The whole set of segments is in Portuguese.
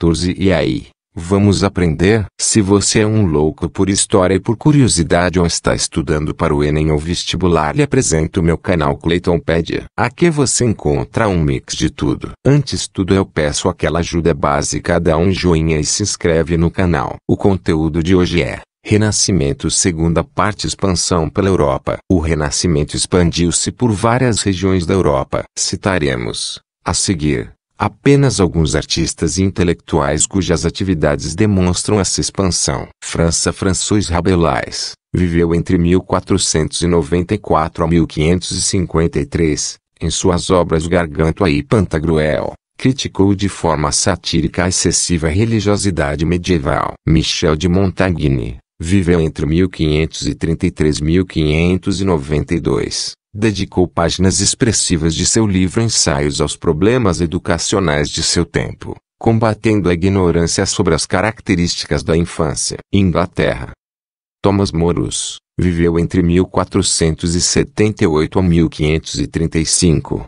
14 E aí, vamos aprender? Se você é um louco por história e por curiosidade ou está estudando para o Enem ou vestibular, lhe apresento o meu canal Claytonpedia. Aqui você encontra um mix de tudo. Antes tudo eu peço aquela ajuda básica, dá um joinha e se inscreve no canal. O conteúdo de hoje é Renascimento Segunda parte Expansão pela Europa. O Renascimento expandiu-se por várias regiões da Europa. Citaremos, a seguir, apenas alguns artistas e intelectuais cujas atividades demonstram essa expansão. França François Rabelais viveu entre 1494 a 1553. Em suas obras Gargantua e Pantagruel, criticou de forma satírica a excessiva religiosidade medieval. Michel de Montaigne viveu entre 1533 e 1592. Dedicou páginas expressivas de seu livro Ensaios aos Problemas Educacionais de seu tempo, combatendo a ignorância sobre as características da infância. Inglaterra. Thomas Morus viveu entre 1478 a 1535.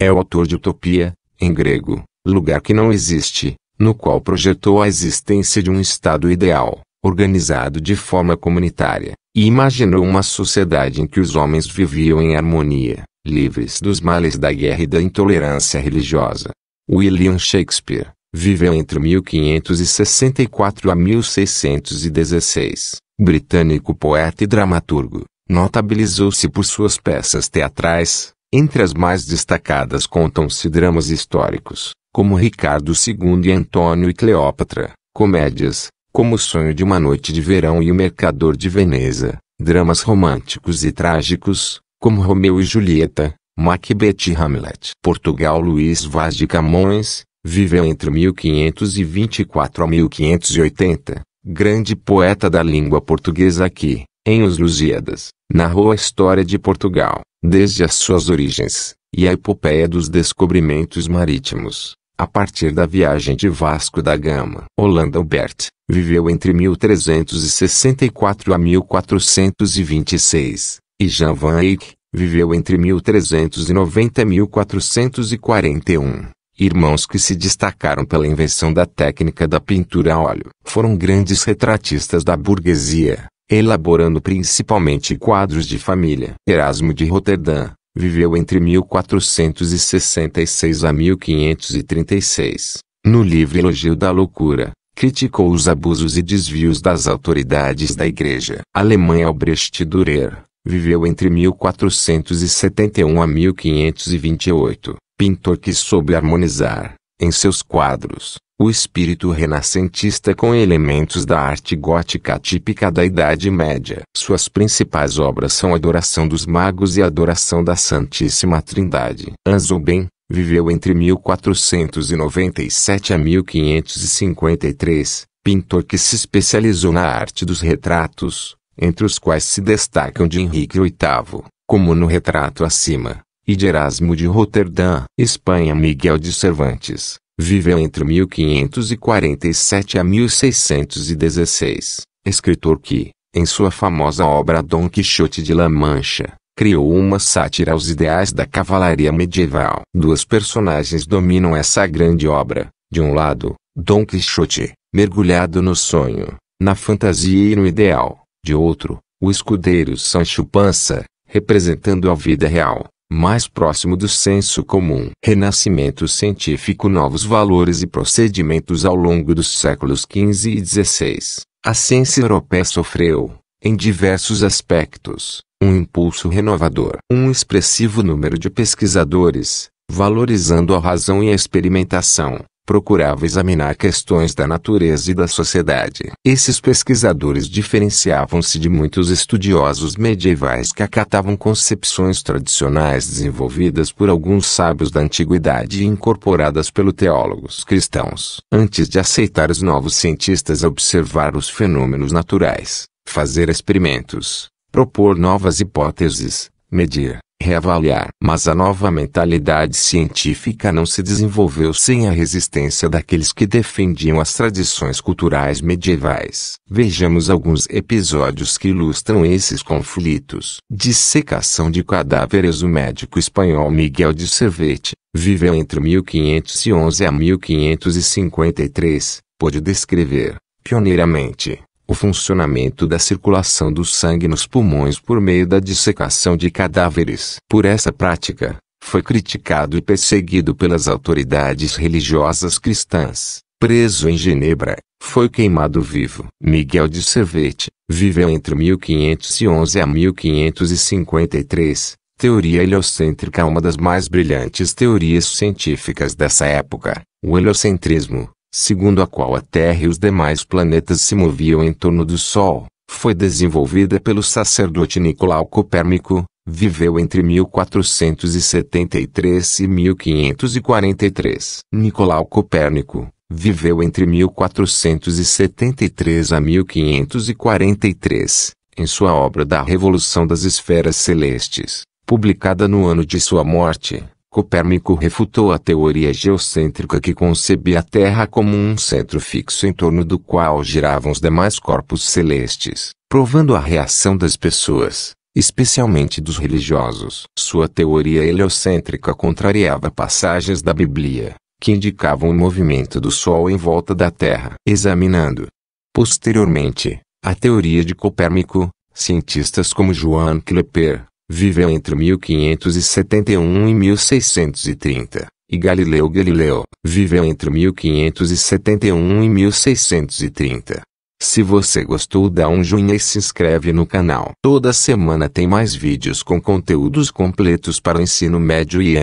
É o autor de Utopia, em grego, lugar que não existe, no qual projetou a existência de um Estado ideal, organizado de forma comunitária, e imaginou uma sociedade em que os homens viviam em harmonia, livres dos males da guerra e da intolerância religiosa. William Shakespeare viveu entre 1564 a 1616. Britânico poeta e dramaturgo, notabilizou-se por suas peças teatrais, entre as mais destacadas contam-se dramas históricos, como Ricardo II e Antônio e Cleópatra, comédias, como O Sonho de uma Noite de Verão e O Mercador de Veneza, dramas românticos e trágicos, como Romeu e Julieta, Macbeth e Hamlet. Portugal Luís Vaz de Camões, viveu entre 1524 a 1580, grande poeta da língua portuguesa que, em Os Lusíadas, narrou a história de Portugal, desde as suas origens, e a epopeia dos descobrimentos marítimos, a partir da viagem de Vasco da Gama, Holanda Albert viveu entre 1364 a 1426, e Jan van Eyck viveu entre 1390 e 1441. Irmãos que se destacaram pela invenção da técnica da pintura a óleo. Foram grandes retratistas da burguesia, elaborando principalmente quadros de família. Erasmo de Roterdã, Viveu entre 1466 a 1536. No livro Elogio da Loucura, criticou os abusos e desvios das autoridades da Igreja. Alemanha Albrecht Dürer viveu entre 1471 a 1528, pintor que soube harmonizar em seus quadros, o espírito renascentista com elementos da arte gótica típica da Idade Média. Suas principais obras são Adoração dos Magos e Adoração da Santíssima Trindade. Anzobem, viveu entre 1497 a 1553, pintor que se especializou na arte dos retratos, entre os quais se destacam de Henrique VIII, como no retrato acima, e de Erasmo de Roterdã. Espanha Miguel de Cervantes, viveu entre 1547 a 1616, escritor que, em sua famosa obra Dom Quixote de La Mancha, criou uma sátira aos ideais da cavalaria medieval. Duas personagens dominam essa grande obra. De um lado, Dom Quixote, mergulhado no sonho, na fantasia e no ideal. De outro, o escudeiro Sancho Panza, representando a vida real, mais próximo do senso comum. Renascimento científico Novos valores e procedimentos ao longo dos séculos XV e XVI. A ciência europeia sofreu, em diversos aspectos, um impulso renovador. Um expressivo número de pesquisadores, valorizando a razão e a experimentação, procurava examinar questões da natureza e da sociedade. Esses pesquisadores diferenciavam-se de muitos estudiosos medievais que acatavam concepções tradicionais desenvolvidas por alguns sábios da antiguidade e incorporadas pelos teólogos cristãos. Antes de aceitar os novos cientistas a observar os fenômenos naturais, fazer experimentos, propor novas hipóteses, medir, reavaliar. Mas a nova mentalidade científica não se desenvolveu sem a resistência daqueles que defendiam as tradições culturais medievais. Vejamos alguns episódios que ilustram esses conflitos. Dissecação de cadáveres O médico espanhol Miguel de Cervete viveu entre 1511 a 1553, pôde descrever, pioneiramente, o funcionamento da circulação do sangue nos pulmões por meio da dissecação de cadáveres. Por essa prática, foi criticado e perseguido pelas autoridades religiosas cristãs. Preso em Genebra, foi queimado vivo. Miguel de Cervete viveu entre 1511 a 1553. Teoria heliocêntrica é uma das mais brilhantes teorias científicas dessa época. O heliocentrismo, segundo a qual a Terra e os demais planetas se moviam em torno do Sol, foi desenvolvida pelo sacerdote Nicolau Copérnico, viveu entre 1473 e 1543. Nicolau Copérnico viveu entre 1473 a 1543, em sua obra Da Revolução das Esferas Celestes, publicada no ano de sua morte. Copérnico refutou a teoria geocêntrica que concebia a Terra como um centro fixo em torno do qual giravam os demais corpos celestes, provando a reação das pessoas, especialmente dos religiosos. Sua teoria heliocêntrica contrariava passagens da Bíblia, que indicavam o movimento do Sol em volta da Terra. Examinando, posteriormente, a teoria de Copérnico, cientistas como Joan Klepper, Viveu entre 1571 e 1630 e Galileu Galileu viveu entre 1571 e 1630. Se você gostou dá um joinha e se inscreve no canal. Toda semana tem mais vídeos com conteúdos completos para o ensino médio e